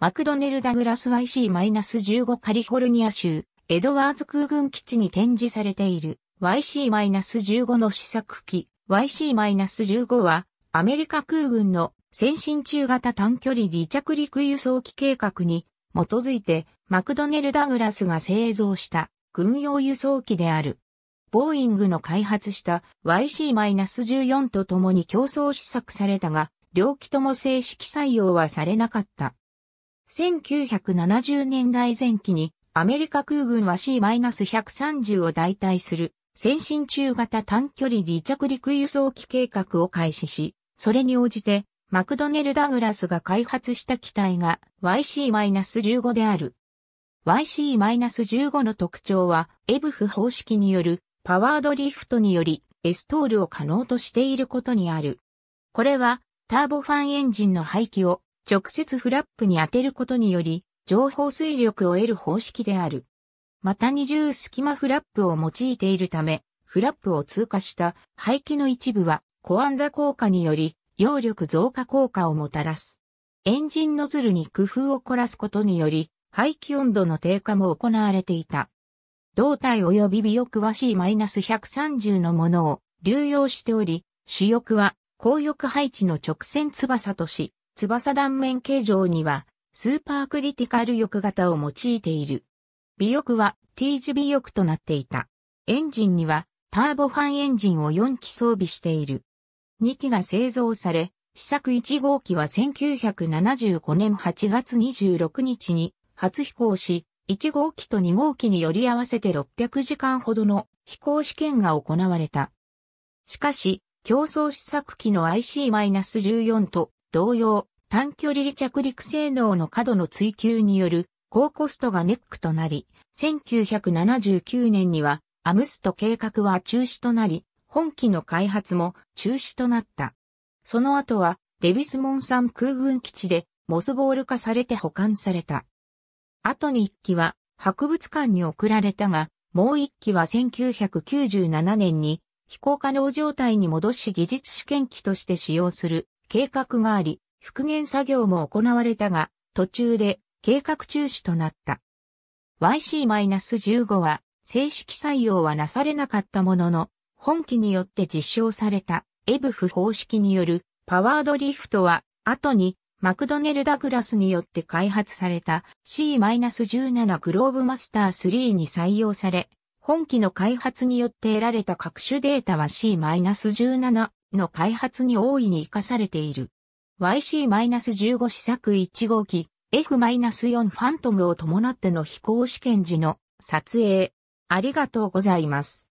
マクドネル・ダグラス YC-15 カリフォルニア州、エドワーズ空軍基地に展示されている YC-15 の試作機 YC-15 はアメリカ空軍の先進中型短距離離着陸輸送機計画に基づいてマクドネル・ダグラスが製造した軍用輸送機である。ボーイングの開発した YC-14 と共に競争試作されたが、両機とも正式採用はされなかった。1970年代前期にアメリカ空軍は C-130 を代替する先進中型短距離離着陸輸送機計画を開始し、それに応じてマクドネル・ダグラスが開発した機体が YC-15 である。YC-15 の特徴はエブフ方式によるパワードリフトによりエストールを可能としていることにある。これはターボファンエンジンの排気を直接フラップに当てることにより、情報推力を得る方式である。また二重隙間フラップを用いているため、フラップを通過した排気の一部は、コアンダ効果により、揚力増加効果をもたらす。エンジンノズルに工夫を凝らすことにより、排気温度の低下も行われていた。胴体及び尾翼はいマイナス130のものを流用しており、主翼は後翼配置の直線翼とし、翼断面形状には、スーパークリティカル翼型を用いている。尾翼は T 字尾翼となっていた。エンジンにはターボファンエンジンを4機装備している。2機が製造され、試作1号機は1975年8月26日に初飛行し、1号機と2号機により合わせて600時間ほどの飛行試験が行われた。しかし、競争試作機の IC-14 と同様、短距離離着陸性能の過度の追求による高コストがネックとなり、1979年にはアムスト計画は中止となり、本機の開発も中止となった。その後はデビスモン山空軍基地でモスボール化されて保管された。後に一機は博物館に送られたが、もう一機は1997年に飛行可能状態に戻し技術試験機として使用する計画があり、復元作業も行われたが、途中で計画中止となった。YC-15 は正式採用はなされなかったものの、本機によって実証されたエブフ方式によるパワードリフトは後にマクドネル・ダグラスによって開発された C-17 グローブマスター3に採用され、本機の開発によって得られた各種データは C-17 の開発に大いに活かされている。YC-15 試作1号機 F-4 ファントムを伴っての飛行試験時の撮影。ありがとうございます。